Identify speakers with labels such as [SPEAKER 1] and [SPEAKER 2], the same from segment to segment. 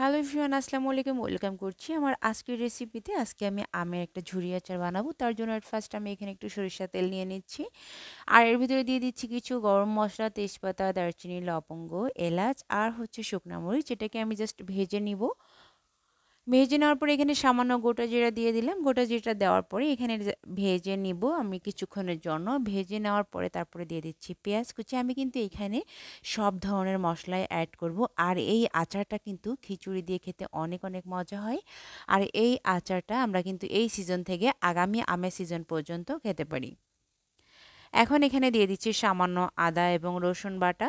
[SPEAKER 1] hello ভিওন আসসালামু আলাইকুম welcome করছি আমার আজকের রেসিপিতে আজকে আমি আমের একটা ঝুরি আচার বানাবো তার জন্য ফার্স্ট আমি এখানে একটু সরিষা তেল নিয়ে নিচ্ছি আর এর ভিতরে দিয়ে দিচ্ছি কিছু গরম মশলা তেজপাতা দারচিনি লবঙ্গ এলাচ আর হচ্ছে শুকনা মরিচ এটাকে আমি জাস্ট ভেজে নিব ভেজে নেওয়ার পরে এখানে সামান্য গোটা জিরা দিয়ে দিলাম গোটা জিরাটা দেওয়ার পরে এখানে ভেজে নিব আমি কিছুক্ষণের জন্য ভেজে নেওয়ার পরে তারপরে দিয়ে দিচ্ছি পেঁয়াজ কুচি আমি কিন্তু এখানে সব ধরনের মশলাই অ্যাড করব আর এই আচারটা কিন্তু খিচুড়ি দিয়ে খেতে অনেক অনেক মজা হয় আর এই আচারটা আমরা কিন্তু এই সিজন থেকে আগামী আমের সিজন পর্যন্ত খেতে পারি এখন এখানে দিয়ে দিচ্ছি সামান্য আদা এবং রসুন বাটা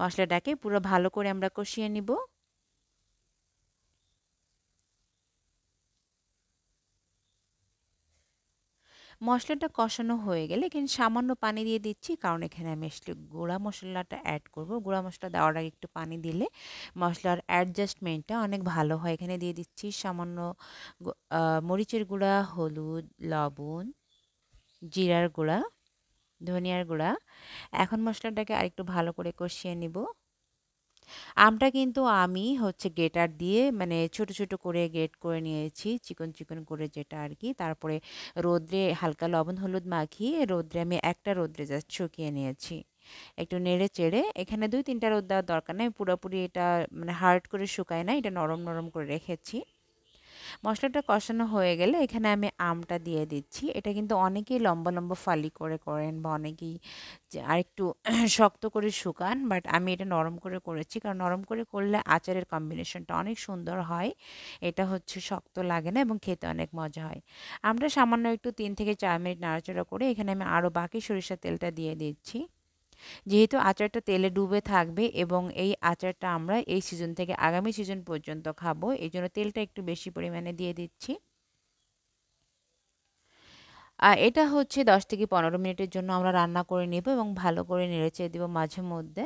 [SPEAKER 1] মশলাটাকে পুরো ভালো করে আমরা কষিয়ে নিব মশলাটা কষানো হয়ে গেলে এখানে সামান্য পানি দিয়ে দিচ্ছি কারণ এখানে আমি আসলে গুঁড়া মশলাটা অ্যাড করব গুঁড়া মশলা দেওয়ার আগে একটু পানি দিলে মশলার অ্যাডজাস্টমেন্টটা অনেক ভালো হয় এখানে দিয়ে দিচ্ছি সামান্য মরিচের গুঁড়া হলুদ লবণ জিরার গুঁড়া ধনিয়ার গুঁড়া এখন মশলাটাকে আরেকটু ভালো করে কষিয়ে নিব আমটা কিন্তু আমি হচ্ছে গেটার দিয়ে মানে ছোট ছোট করে গেট করে নিয়েছি চিকন চিকন করে যেটা আর কি তারপরে রোদ্রে হালকা লবণ হলুদ মাখিয়ে রোদ্রে আমি একটা রোদ্রে যাচ্ছি শুকিয়ে নিয়েছি একটু নেড়ে চেড়ে এখানে দুই তিনটা রোদ দেওয়ার দরকার নেই পুরোপুরি এটা মানে হার্ড করে শুকায় না এটা নরম নরম করে রেখেছি মশলাটা কষানো হয়ে গেলে এখানে আমি আমটা দিয়ে দিচ্ছি এটা কিন্তু অনেকেই লম্বা লম্বা ফালি করে করেন বা অনেকেই আর একটু শক্ত করে শুকান বাট আমি এটা নরম করে করেছি কারণ নরম করে করলে আচারের কম্বিনেশনটা অনেক সুন্দর হয় এটা হচ্ছে শক্ত লাগে না এবং খেতে অনেক মজা হয় আমরা সামান্য একটু তিন থেকে চার মিনিট নাড়াচাড়া করে এখানে আমি আরও বাকি সরিষার তেলটা দিয়ে দিচ্ছি যেহেতু আচারটা তেলে ডুবে থাকবে এবং এই আচারটা আমরা এই সিজন থেকে আগামী সিজন পর্যন্ত খাবো এই জন্য তেলটা একটু বেশি পরিমাণে দিয়ে দিচ্ছি এটা হচ্ছে দশ থেকে পনেরো মিনিটের জন্য আমরা রান্না করে নেব এবং ভালো করে নেড়েচেড়ে দেবো মাঝে মধ্যে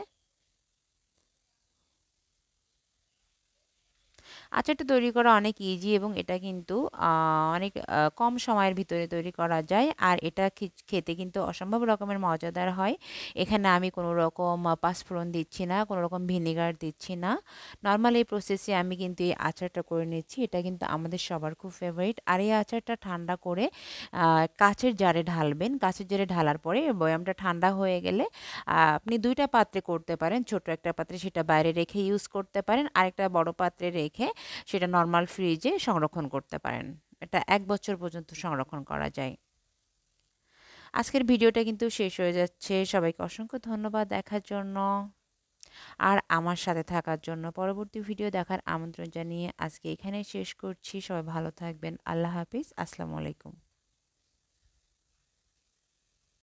[SPEAKER 1] আচারটা তৈরি করা অনেক ইজি এবং এটা কিন্তু অনেক কম সময়ের ভিতরে তৈরি করা যায় আর এটা খেতে কিন্তু অসম্ভব রকমের মজাদার হয় এখানে আমি কোনো রকম পাঁচফোড়ন দিচ্ছি না কোনো রকম ভিনেগার দিচ্ছি না নর্মাল এই প্রসেসে আমি কিন্তু এই আচারটা করে নিচ্ছি এটা কিন্তু আমাদের সবার খুব ফেভারিট আর এই আচারটা ঠান্ডা করে কাছের জারে ঢালবেন কাছের জারে ঢালার পরে বয়ামটা ঠান্ডা হয়ে গেলে আপনি দুইটা পাত্রে করতে পারেন ছোট একটা পাত্রে সেটা বাইরে রেখে ইউজ করতে পারেন আরেকটা বড় পাত্রে রেখে সেটা নর্মাল ফ্রিজে সংরক্ষণ করতে পারেন এটা এক বছর পর্যন্ত সংরক্ষণ করা যায় আজকের ভিডিওটা কিন্তু শেষ হয়ে যাচ্ছে সবাইকে অসংখ্য ধন্যবাদ দেখার জন্য আর আমার সাথে থাকার জন্য পরবর্তী ভিডিও দেখার আমন্ত্রণ জানিয়ে আজকে এখানে শেষ করছি সবাই ভালো থাকবেন আল্লাহ হাফিজ আসসালামু আলাইকুম